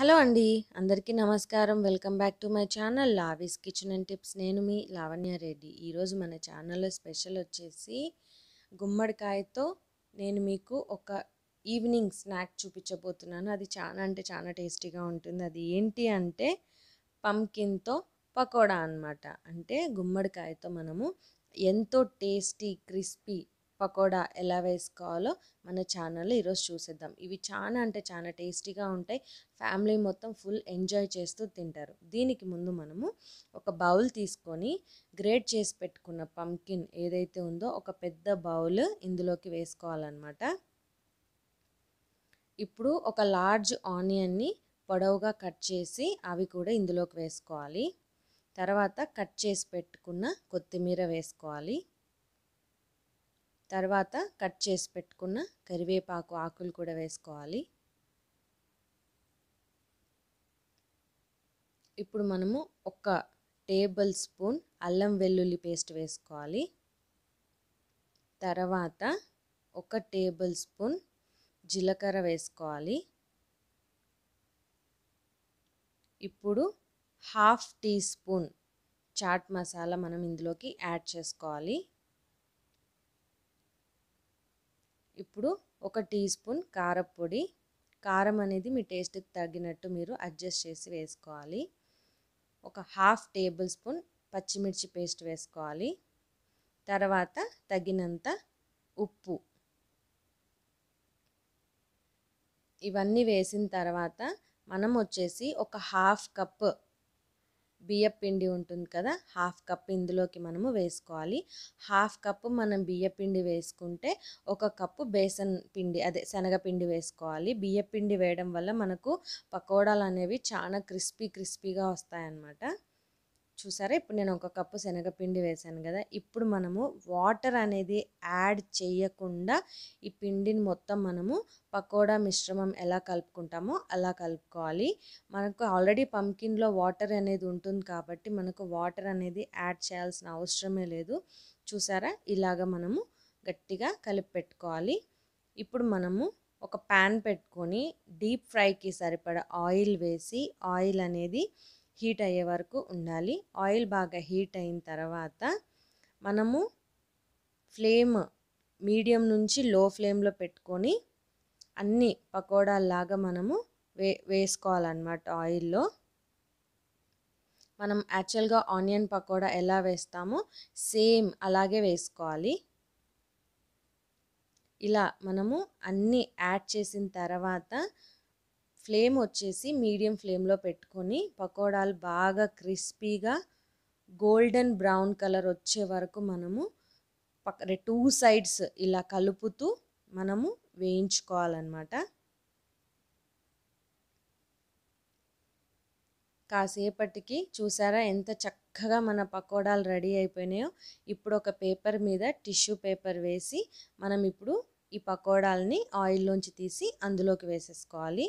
hello అండి అందరికీ నమస్కారం welcome back to my channel Lavi's kitchen and tips నేను మీ లావణ్య రెడ్డి ఈరోజు మన ఛానల్లో స్పెషల్ వచ్చేసి గుమ్మడికాయతో నేను మీకు ఒక ఈవినింగ్ స్నాక్ చూపించబోతున్నాను అది చాలా అంటే చాలా టేస్టీగా ఉంటుంది అది ఏంటి అంటే పంకిన్తో పకోడా అనమాట అంటే గుమ్మడికాయతో మనము ఎంతో టేస్టీ క్రిస్పీ పకోడా ఎలా వేసుకోవాలో మన ఛానల్లో ఈరోజు చూసేద్దాం ఇవి చాలా అంటే చాలా టేస్టీగా ఉంటాయి ఫ్యామిలీ మొత్తం ఫుల్ ఎంజాయ్ చేస్తూ తింటారు దీనికి ముందు మనము ఒక బౌల్ తీసుకొని గ్రేట్ చేసి పెట్టుకున్న పంకిన్ ఏదైతే ఉందో ఒక పెద్ద బౌల్ ఇందులోకి వేసుకోవాలన్నమాట ఇప్పుడు ఒక లార్జ్ ఆనియన్ని పొడవుగా కట్ చేసి అవి కూడా ఇందులోకి వేసుకోవాలి తర్వాత కట్ చేసి పెట్టుకున్న కొత్తిమీర వేసుకోవాలి తర్వాత కట్ చేసి పెట్టుకున్న కరివేపాకు ఆకులు కూడా వేసుకోవాలి ఇప్పుడు మనము ఒక టేబుల్ స్పూన్ అల్లం వెల్లుల్లి పేస్ట్ వేసుకోవాలి తర్వాత ఒక టేబుల్ స్పూన్ జీలకర్ర వేసుకోవాలి ఇప్పుడు half teaspoon chaat masala మనం ఇందులోకి యాడ్ చేసుకోవాలి ఇప్పుడు ఒక టీ స్పూన్ కారపొడి కారం అనేది మీ టేస్ట్కి తగినట్టు మీరు అడ్జస్ట్ చేసి వేసుకోవాలి ఒక హాఫ్ టేబుల్ స్పూన్ పచ్చిమిర్చి పేస్ట్ వేసుకోవాలి తర్వాత తగినంత ఉప్పు ఇవన్నీ వేసిన తర్వాత మనం వచ్చేసి ఒక హాఫ్ కప్ బియ్యం పిండి ఉంటుంది కదా హాఫ్ కప్ ఇందులోకి మనము వేసుకోవాలి హాఫ్ కప్పు మనం బియ్యపిండి పిండి వేసుకుంటే ఒక కప్పు బేసన్ పిండి అదే శనగపిండి వేసుకోవాలి బియ్యపిండి పిండి వేయడం వల్ల మనకు పకోడాలు అనేవి చాలా క్రిస్పీ క్రిస్పీగా వస్తాయన్నమాట చూసారా ఇప్పుడు నేను ఒక కప్పు శనగపిండి వేశాను కదా ఇప్పుడు మనము వాటర్ అనేది యాడ్ చేయకుండా ఈ పిండిని మొత్తం మనము పకోడా మిశ్రమం ఎలా కలుపుకుంటామో అలా కలుపుకోవాలి మనకు ఆల్రెడీ పంకిన్లో వాటర్ అనేది ఉంటుంది కాబట్టి మనకు వాటర్ అనేది యాడ్ చేయాల్సిన అవసరమే లేదు చూసారా ఇలాగ మనము గట్టిగా కలిపి పెట్టుకోవాలి ఇప్పుడు మనము ఒక ప్యాన్ పెట్టుకొని డీప్ ఫ్రైకి సరిపడ ఆయిల్ వేసి ఆయిల్ అనేది హీట్ అయ్యే వరకు ఉండాలి ఆయిల్ బాగా హీట్ అయిన తర్వాత మనము ఫ్లేమ్ మీడియం నుంచి లో ఫ్లేమ్లో పెట్టుకొని అన్ని పకోడాల్లాగా మనము వే వేసుకోవాలన్నమాట ఆయిల్లో మనం యాక్చువల్గా ఆనియన్ పకోడా ఎలా వేస్తామో సేమ్ అలాగే వేసుకోవాలి ఇలా మనము అన్నీ యాడ్ చేసిన తర్వాత ఫ్లేమ్ వచ్చేసి మీడియం ఫ్లేమ్లో పెట్టుకొని పకోడాలు బాగా క్రిస్పీగా గోల్డెన్ బ్రౌన్ కలర్ వచ్చే వరకు మనము పక్క టూ సైడ్స్ ఇలా కలుపుతూ మనము వేయించుకోవాలన్నమాట కాసేపటికి చూసారా ఎంత చక్కగా మన పకోడాలు రెడీ అయిపోయినాయో ఇప్పుడు ఒక పేపర్ మీద టిష్యూ పేపర్ వేసి మనం ఇప్పుడు ఈ పకోడాలని ఆయిల్లోంచి తీసి అందులోకి వేసేసుకోవాలి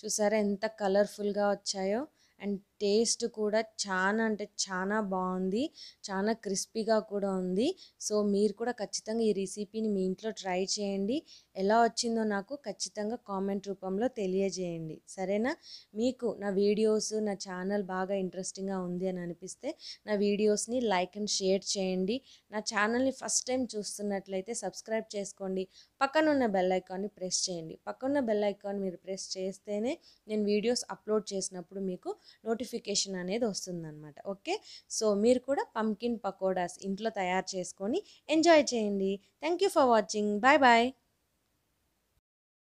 చూసారా ఎంత కలర్ఫుల్గా వచ్చాయో అండ్ టేస్ట్ కూడా చాలా అంటే చాలా బాగుంది చాలా క్రిస్పీగా కూడా ఉంది సో మీరు కూడా ఖచ్చితంగా ఈ రెసిపీని మీ ఇంట్లో ట్రై చేయండి ఎలా వచ్చిందో నాకు ఖచ్చితంగా కామెంట్ రూపంలో తెలియజేయండి సరేనా మీకు నా వీడియోస్ నా ఛానల్ బాగా ఇంట్రెస్టింగ్గా ఉంది అని అనిపిస్తే నా వీడియోస్ని లైక్ అండ్ షేర్ చేయండి నా ఛానల్ని ఫస్ట్ టైం చూస్తున్నట్లయితే సబ్స్క్రైబ్ చేసుకోండి పక్కనున్న బెల్ బెల్లైకాన్ని ప్రెస్ చేయండి పక్కనున్న బెల్ ఐకాన్ మీరు ప్రెస్ చేస్తేనే నేను వీడియోస్ అప్లోడ్ చేసినప్పుడు మీకు నోటిఫికేషన్ నోటిఫికేషన్ అనేది వస్తుందన్నమాట ఓకే సో మీరు కూడా పంకిన్ పకోడాస్ ఇంట్లో తయారు చేసుకొని ఎంజాయ్ చేయండి thank you for watching bye bye